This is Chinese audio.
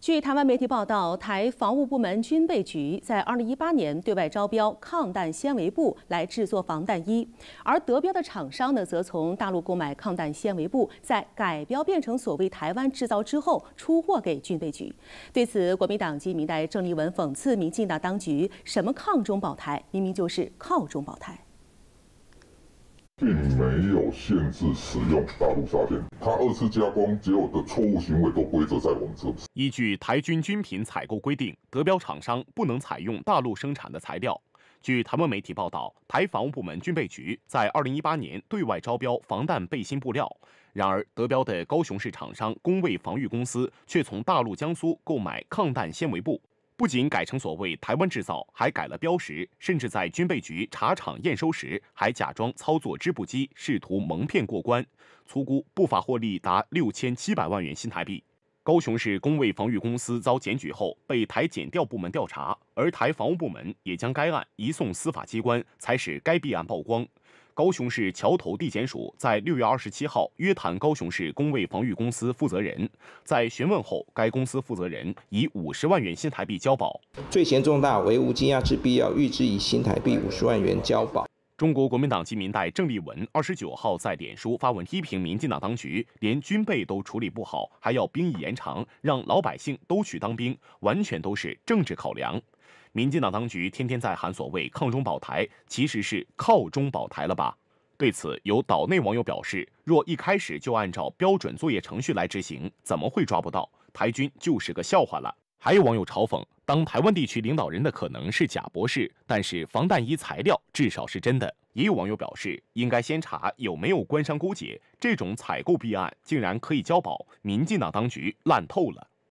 据台湾媒体报道，台防务部门军备局在2018年对外招标抗弹纤维布来制作防弹衣，而得标的厂商呢，则从大陆购买抗弹纤维布，在改标变成所谓“台湾制造”之后出货给军备局。对此，国民党籍明代郑立文讽刺民进党当局：“什么抗中保台，明明就是靠中保台。”并没有限制使用大陆纱线，它二次加工结果的错误行为都规则在我们这边。依据台军军品采购规定，德标厂商不能采用大陆生产的材料。据台湾媒体报道，台防务部门军备局在二零一八年对外招标防弹背心布料，然而德标的高雄市厂商工卫防御公司却从大陆江苏购买抗弹纤维布。不仅改成所谓“台湾制造”，还改了标识，甚至在军备局查厂验收时，还假装操作织布机，试图蒙骗过关。粗估不法获利达六千七百万元新台币。高雄市工卫防御公司遭检举后，被台检调部门调查，而台防务部门也将该案移送司法机关，才使该弊案曝光。高雄市桥头地检署在六月二十七号约谈高雄市工卫防御公司负责人，在询问后，该公司负责人以五十万元新台币交保。罪嫌重大，为无羁押之必要，预支以新台币五十万元交保。中国国民党籍民代郑立文二十九号在脸书发文批评民进党当局连军备都处理不好，还要兵役延长，让老百姓都去当兵，完全都是政治考量。民进党当局天天在喊所谓“抗中保台”，其实是靠中保台了吧？对此，有岛内网友表示，若一开始就按照标准作业程序来执行，怎么会抓不到台军就是个笑话了。还有网友嘲讽，当台湾地区领导人的可能是假博士，但是防弹衣材料至少是真的。也有网友表示，应该先查有没有官商勾结，这种采购弊案竟然可以交保，民进党当局烂透了。